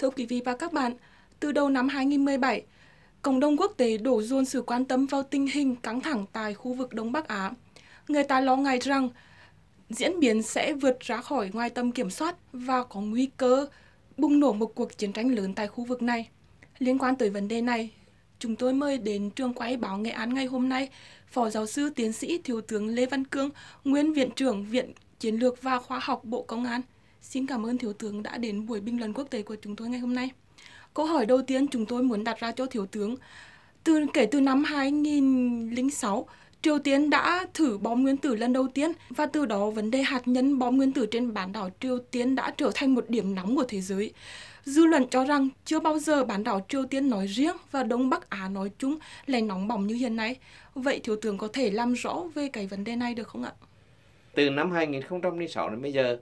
Thưa quý vị và các bạn, từ đầu năm 2017, cộng đồng quốc tế đổ dồn sự quan tâm vào tình hình căng thẳng tại khu vực Đông Bắc Á. Người ta lo ngại rằng diễn biến sẽ vượt ra khỏi ngoài tầm kiểm soát và có nguy cơ bùng nổ một cuộc chiến tranh lớn tại khu vực này. Liên quan tới vấn đề này, chúng tôi mời đến trường quay báo Nghệ An ngày hôm nay Phó Giáo sư Tiến sĩ Thiếu tướng Lê Văn Cương, Nguyên Viện trưởng Viện Chiến lược và Khoa học Bộ Công an Xin cảm ơn Thiếu tướng đã đến buổi bình luận quốc tế của chúng tôi ngày hôm nay. Câu hỏi đầu tiên chúng tôi muốn đặt ra cho Thiếu tướng. Từ kể từ năm 2006, Triều Tiên đã thử bom nguyên tử lần đầu tiên và từ đó vấn đề hạt nhân bom nguyên tử trên bán đảo Triều Tiên đã trở thành một điểm nóng của thế giới. Dư luận cho rằng chưa bao giờ bán đảo Triều Tiên nói riêng và Đông Bắc Á nói chung lại nóng bỏng như hiện nay. Vậy thiếu tướng có thể làm rõ về cái vấn đề này được không ạ? Từ năm 2006 đến bây giờ,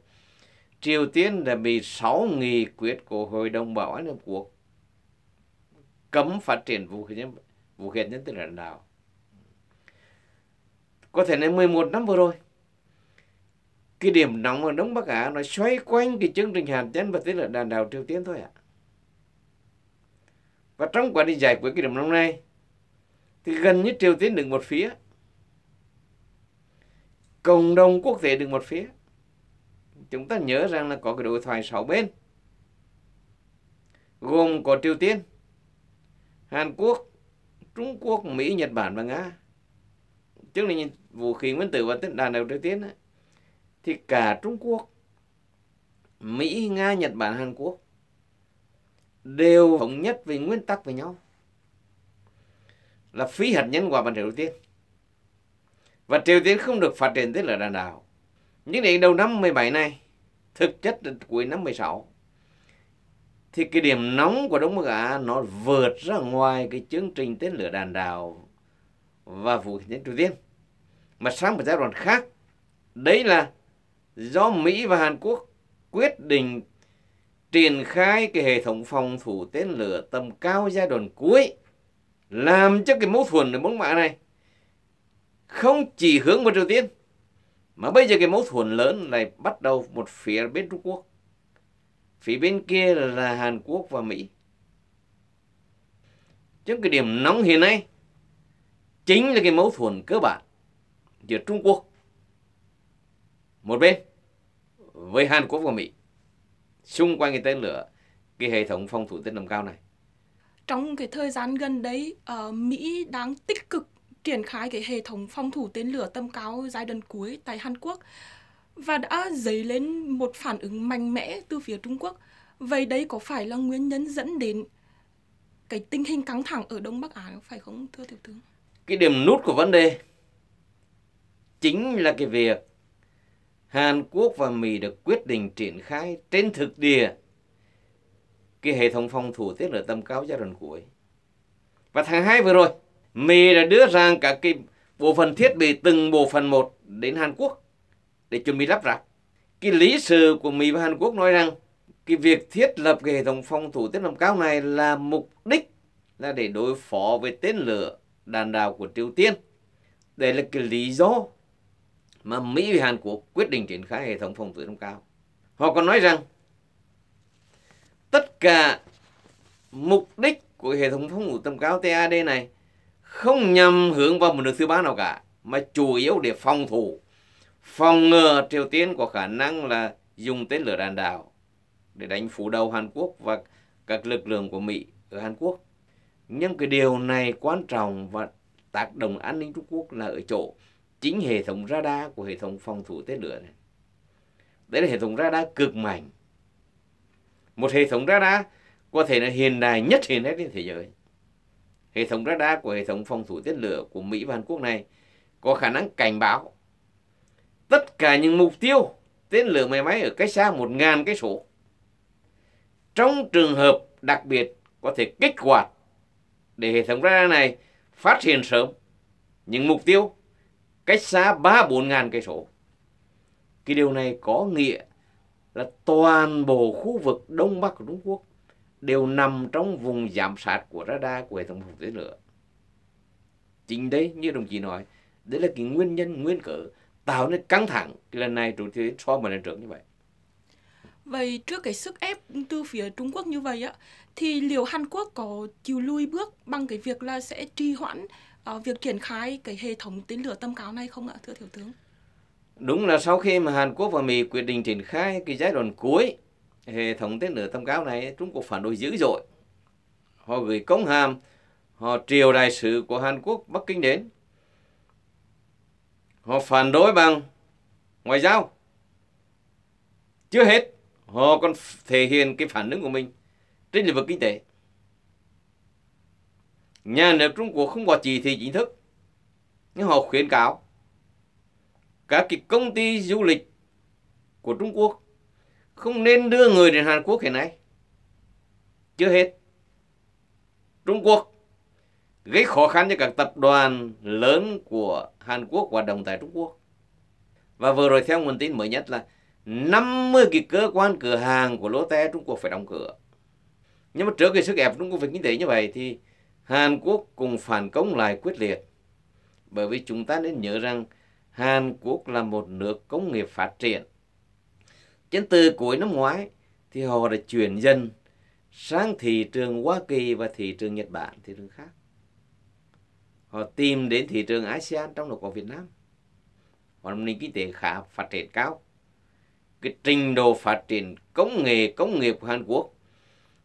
Triều Tiên đã bị 6 nghị quyết của Hội đồng Bảo an Liên Hợp Quốc cấm phát triển vũ khí nhân, vũ khí nhân tên lãnh đạo. Có thể là 11 năm vừa rồi, cái điểm nóng ở Đông Bắc Á nó xoay quanh cái chương trình hạt nhân và tên là đàn đảo Triều Tiên thôi ạ. Và trong quá trình giải quyết cái điểm nóng này, thì gần như Triều Tiên được một phía, cộng đồng quốc tế được một phía, chúng ta nhớ rằng là có cái đối thoại sáu bên gồm có Triều Tiên, Hàn Quốc, Trung Quốc, Mỹ, Nhật Bản và Nga. Trước là vũ khí nguyên tử và tên đàn đầu Triều Tiên ấy, thì cả Trung Quốc, Mỹ, Nga, Nhật Bản, Hàn Quốc đều thống nhất về nguyên tắc với nhau là phí hạt nhân quả bản Triều Tiên. Và Triều Tiên không được phát triển tên là đàn đảo những điện đầu năm 17 này thực chất là cuối năm 16 thì cái điểm nóng của Đông Bắc Á nó vượt ra ngoài cái chương trình tên lửa đạn đạo và vũ khí Triều Tiên mà sang một giai đoạn khác đấy là do Mỹ và Hàn Quốc quyết định triển khai cái hệ thống phòng thủ tên lửa tầm cao giai đoạn cuối làm cho cái mâu thuẫn ở Bắc Á này không chỉ hướng vào Triều Tiên mà bây giờ cái mâu thuẫn lớn này bắt đầu một phía bên Trung Quốc. Phía bên kia là Hàn Quốc và Mỹ. Chứ cái điểm nóng hiện nay chính là cái mâu thuẫn cơ bản giữa Trung Quốc một bên với Hàn Quốc và Mỹ xung quanh cái tên lửa cái hệ thống phòng thủ tên tầm cao này. Trong cái thời gian gần đấy, uh, ờ, Mỹ đang tích cực triển khai cái hệ thống phòng thủ tên lửa tầm cao giai đoạn cuối tại Hàn Quốc và đã dấy lên một phản ứng mạnh mẽ từ phía Trung Quốc. Vậy đây có phải là nguyên nhân dẫn đến cái tình hình căng thẳng ở Đông Bắc Á phải không thưa tiểu tướng? Cái điểm nút của vấn đề chính là cái việc Hàn Quốc và Mỹ được quyết định triển khai trên thực địa cái hệ thống phòng thủ tên lửa tầm cao giai đoạn cuối. Và tháng 2 vừa rồi, Mỹ đã đưa ra cả cái bộ phận thiết bị từng bộ phận một đến Hàn Quốc để chuẩn bị lắp ráp. Cái lý sự của Mỹ và Hàn Quốc nói rằng cái việc thiết lập cái hệ thống phòng thủ tên lửa cao này là mục đích là để đối phó với tên lửa đạn đạo của Triều Tiên. Đây là cái lý do mà Mỹ và Hàn Quốc quyết định triển khai hệ thống phòng thủ tên cao. Họ còn nói rằng tất cả mục đích của hệ thống phòng thủ tầm cao TAD này không nhằm hướng vào một nước thứ ba nào cả mà chủ yếu để phòng thủ phòng ngừa Triều Tiên có khả năng là dùng tên lửa đạn đạo để đánh phủ đầu Hàn Quốc và các lực lượng của Mỹ ở Hàn Quốc. Nhưng cái điều này quan trọng và tác động an ninh Trung Quốc là ở chỗ chính hệ thống radar của hệ thống phòng thủ tên lửa này. Đấy là hệ thống radar cực mạnh. Một hệ thống radar có thể là hiện đại nhất hiện nay trên thế giới hệ thống radar của hệ thống phòng thủ tên lửa của Mỹ và Hàn Quốc này có khả năng cảnh báo tất cả những mục tiêu tên lửa máy máy ở cách xa 1.000 cây số. Trong trường hợp đặc biệt có thể kích hoạt để hệ thống radar này phát hiện sớm những mục tiêu cách xa 3 4 ngàn cây số. Cái điều này có nghĩa là toàn bộ khu vực Đông Bắc của Trung Quốc đều nằm trong vùng giảm sát của radar của hệ thống phòng tên lửa. Chính đấy, như đồng chí nói, đấy là cái nguyên nhân, nguyên cớ tạo nên căng thẳng cái lần này Triều Tiên so với lần trước như vậy. Vậy trước cái sức ép từ phía Trung Quốc như vậy á, thì liệu Hàn Quốc có chịu lui bước bằng cái việc là sẽ trì hoãn uh, việc triển khai cái hệ thống tên lửa tâm cáo này không ạ, thưa Thiếu tướng? Đúng là sau khi mà Hàn Quốc và Mỹ quyết định triển khai cái giai đoạn cuối hệ thống tên lửa tầm cao này Trung Quốc phản đối dữ dội họ gửi công hàm họ triều đại sứ của Hàn Quốc Bắc Kinh đến họ phản đối bằng ngoại giao chưa hết họ còn thể hiện cái phản ứng của mình trên lĩnh vực kinh tế nhà nước Trung Quốc không có chỉ thị chính thức nhưng họ khuyến cáo các cái công ty du lịch của Trung Quốc không nên đưa người đến Hàn Quốc hiện nay. Chưa hết, Trung Quốc gây khó khăn cho các tập đoàn lớn của Hàn Quốc hoạt động tại Trung Quốc. Và vừa rồi theo nguồn tin mới nhất là 50 cái cơ quan cửa hàng của Lotte Trung Quốc phải đóng cửa. Nhưng mà trước cái sức ép Trung Quốc về kinh tế như vậy thì Hàn Quốc cùng phản công lại quyết liệt. Bởi vì chúng ta nên nhớ rằng Hàn Quốc là một nước công nghiệp phát triển Chính từ cuối năm ngoái thì họ đã chuyển dân sang thị trường Hoa Kỳ và thị trường Nhật Bản, thị trường khác. Họ tìm đến thị trường ASEAN trong đó có Việt Nam. Họ nền kinh tế khá phát triển cao. Cái trình độ phát triển công nghệ, công nghiệp của Hàn Quốc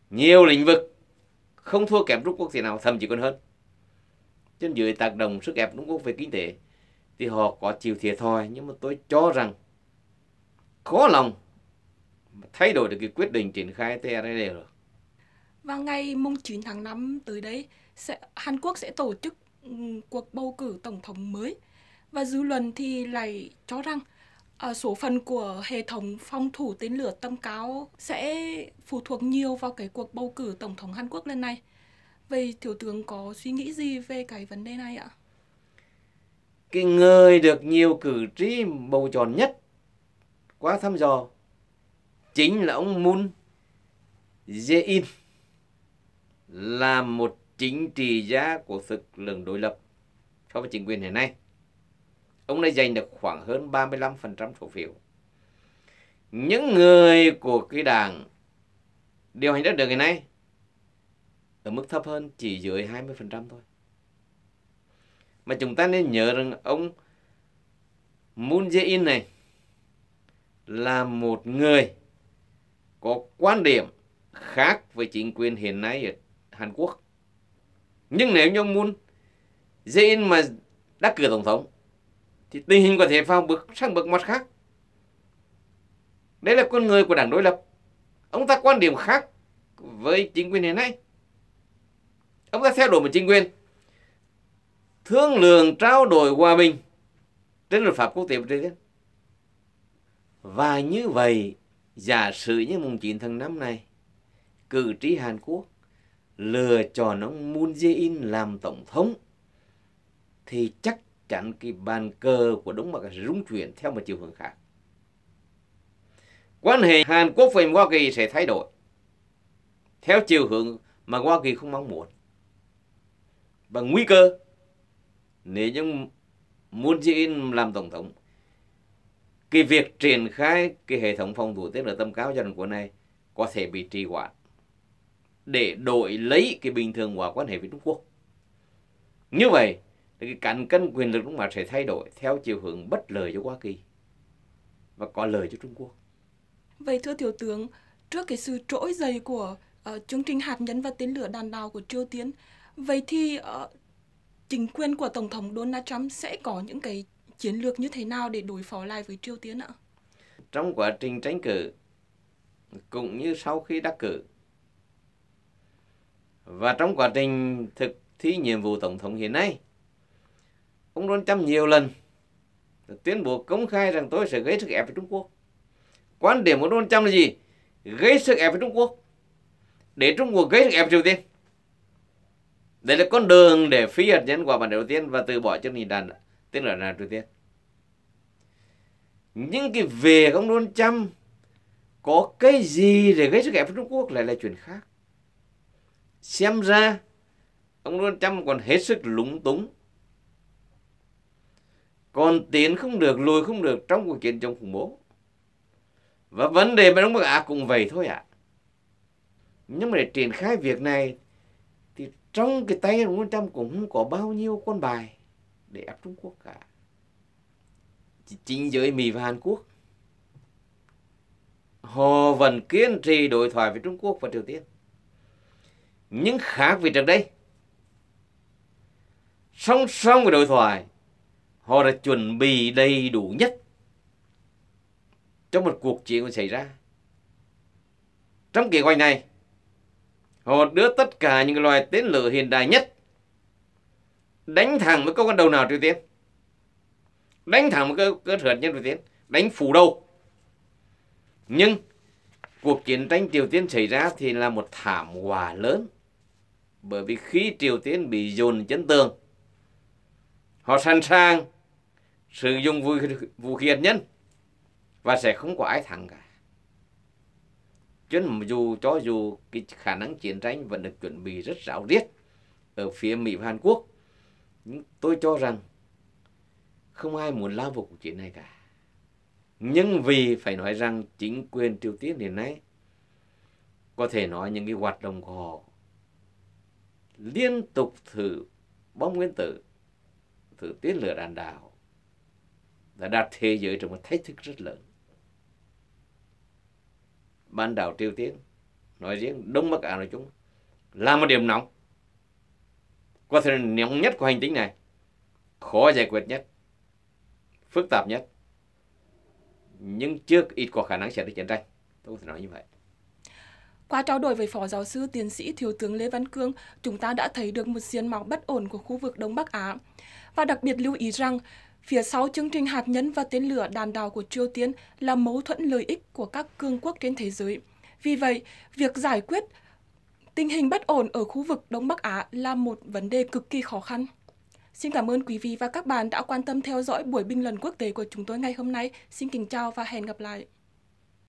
nhiều lĩnh vực không thua kém Trung Quốc thì nào, thậm chí còn hơn. Trên dưới tác động sức ép Trung Quốc về kinh tế thì họ có chịu thiệt thòi nhưng mà tôi cho rằng khó lòng thay đổi được cái quyết định triển khai TRD rồi. Và ngày mùng 9 tháng 5 tới đây, sẽ, Hàn Quốc sẽ tổ chức cuộc bầu cử tổng thống mới và dư luận thì lại cho rằng à, số phần của hệ thống phòng thủ tên lửa tâm cáo sẽ phụ thuộc nhiều vào cái cuộc bầu cử tổng thống Hàn Quốc lần này. Vậy thiếu tướng có suy nghĩ gì về cái vấn đề này ạ? Cái người được nhiều cử tri bầu chọn nhất qua thăm dò chính là ông Moon Jae-in là một chính trị gia của thực lượng đối lập so với chính quyền hiện nay. Ông đã giành được khoảng hơn 35% số phiếu. Những người của cái đảng điều hành đất nước hiện nay ở mức thấp hơn chỉ dưới 20% thôi. Mà chúng ta nên nhớ rằng ông Moon Jae-in này là một người có quan điểm khác với chính quyền hiện nay ở Hàn Quốc. Nhưng nếu như ông Moon dễ mà đắc cử tổng thống thì tình hình có thể vào bước sang bước mặt khác. Đây là con người của đảng đối lập. Ông ta quan điểm khác với chính quyền hiện nay. Ông ta theo đuổi một chính quyền thương lượng trao đổi hòa bình trên luật pháp quốc tế và như vậy Giả sử như mùng 9 tháng 5 này, cử tri Hàn Quốc lựa chọn ông Moon Jae-in làm tổng thống, thì chắc chắn cái bàn cờ của Đông Bắc rung chuyển theo một chiều hướng khác. Quan hệ Hàn Quốc với Hoa Kỳ sẽ thay đổi theo chiều hướng mà Hoa Kỳ không mong muốn. Và nguy cơ nếu như Moon Jae-in làm tổng thống cái việc triển khai cái hệ thống phòng thủ tên lửa tầm cao giai đoạn cuối này có thể bị trì hoãn để đổi lấy cái bình thường hóa quan hệ với Trung Quốc. Như vậy, cái cạnh cân quyền lực lúc mà sẽ thay đổi theo chiều hướng bất lợi cho Hoa Kỳ và có lợi cho Trung Quốc. Vậy thưa Thiếu tướng, trước cái sự trỗi dậy của uh, chương trình hạt nhân và tên lửa đạn đạo của Triều Tiên, vậy thì uh, chính quyền của Tổng thống Donald Trump sẽ có những cái chiến lược như thế nào để đối phó lại với Triều Tiên ạ? Trong quá trình tranh cử, cũng như sau khi đắc cử, và trong quá trình thực thi nhiệm vụ Tổng thống hiện nay, ông Donald Trump nhiều lần tuyên bố công khai rằng tôi sẽ gây sức ép với Trung Quốc. Quan điểm của Donald Trump là gì? Gây sức ép với Trung Quốc. Để Trung Quốc gây sức ép Triều Tiên. Đây là con đường để phi hạt nhân quả bản đầu tiên và từ bỏ chương trình đàn tên lửa đàn Triều Tiên những cái việc ông Donald Trump có cái gì để gây sức ép với Trung Quốc lại là chuyện khác xem ra ông Donald Trump còn hết sức lúng túng còn tiến không được lùi không được trong cuộc chiến chống khủng bố và vấn đề bên Đông Bắc Á cũng vậy thôi ạ à. nhưng mà để triển khai việc này thì trong cái tay ông Donald Trump cũng không có bao nhiêu con bài để áp Trung Quốc cả chính giới Mỹ và Hàn Quốc. Họ vẫn kiên trì đối thoại với Trung Quốc và Triều Tiên. Nhưng khác với trước đây, song song với đối thoại, họ đã chuẩn bị đầy đủ nhất trong một cuộc chiến xảy ra. Trong kỳ hoạch này, họ đưa tất cả những loài tên lửa hiện đại nhất đánh thẳng với con đầu nào Triều Tiên đánh thẳng một cơ, cơ sở nhân Triều Tiên đánh phủ đầu nhưng cuộc chiến tranh Triều Tiên xảy ra thì là một thảm họa lớn bởi vì khi Triều Tiên bị dồn chấn tường họ sẵn sàng sử dụng vũ, vũ khí hạt nhân và sẽ không có ai thắng cả chứ dù cho dù cái khả năng chiến tranh vẫn được chuẩn bị rất ráo riết ở phía Mỹ và Hàn Quốc nhưng tôi cho rằng không ai muốn lao vào cuộc chiến này cả nhưng vì phải nói rằng chính quyền triều tiên hiện nay có thể nói những cái hoạt động của họ liên tục thử bom nguyên tử thử tên lửa đạn đạo đã đặt thế giới trong một thách thức rất lớn bán đảo triều tiên nói riêng đông bắc á nói chung là một điểm nóng có thể nóng nhất của hành tinh này khó giải quyết nhất phức tạp nhất nhưng chưa ít có khả năng xảy ra chiến tranh tôi có thể nói như vậy qua trao đổi với Phó Giáo sư Tiến sĩ Thiếu tướng Lê Văn Cương, chúng ta đã thấy được một diện mạo bất ổn của khu vực Đông Bắc Á. Và đặc biệt lưu ý rằng, phía sau chương trình hạt nhân và tên lửa đạn đạo của Triều Tiên là mâu thuẫn lợi ích của các cường quốc trên thế giới. Vì vậy, việc giải quyết tình hình bất ổn ở khu vực Đông Bắc Á là một vấn đề cực kỳ khó khăn. Xin cảm ơn quý vị và các bạn đã quan tâm theo dõi buổi bình luận quốc tế của chúng tôi ngày hôm nay. Xin kính chào và hẹn gặp lại.